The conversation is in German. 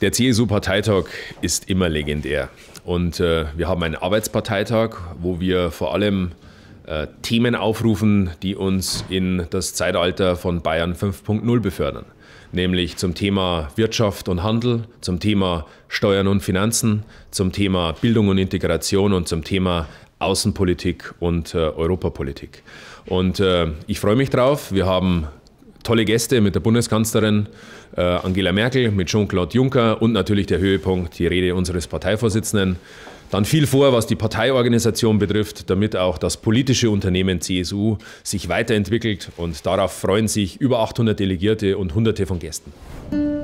Der CSU-Parteitag e ist immer legendär. Und äh, wir haben einen Arbeitsparteitag, wo wir vor allem äh, Themen aufrufen, die uns in das Zeitalter von Bayern 5.0 befördern. Nämlich zum Thema Wirtschaft und Handel, zum Thema Steuern und Finanzen, zum Thema Bildung und Integration und zum Thema Außenpolitik und äh, Europapolitik. Und äh, ich freue mich drauf. Wir haben tolle Gäste mit der Bundeskanzlerin äh, Angela Merkel, mit Jean-Claude Juncker und natürlich der Höhepunkt, die Rede unseres Parteivorsitzenden. Dann viel vor, was die Parteiorganisation betrifft, damit auch das politische Unternehmen CSU sich weiterentwickelt und darauf freuen sich über 800 Delegierte und Hunderte von Gästen.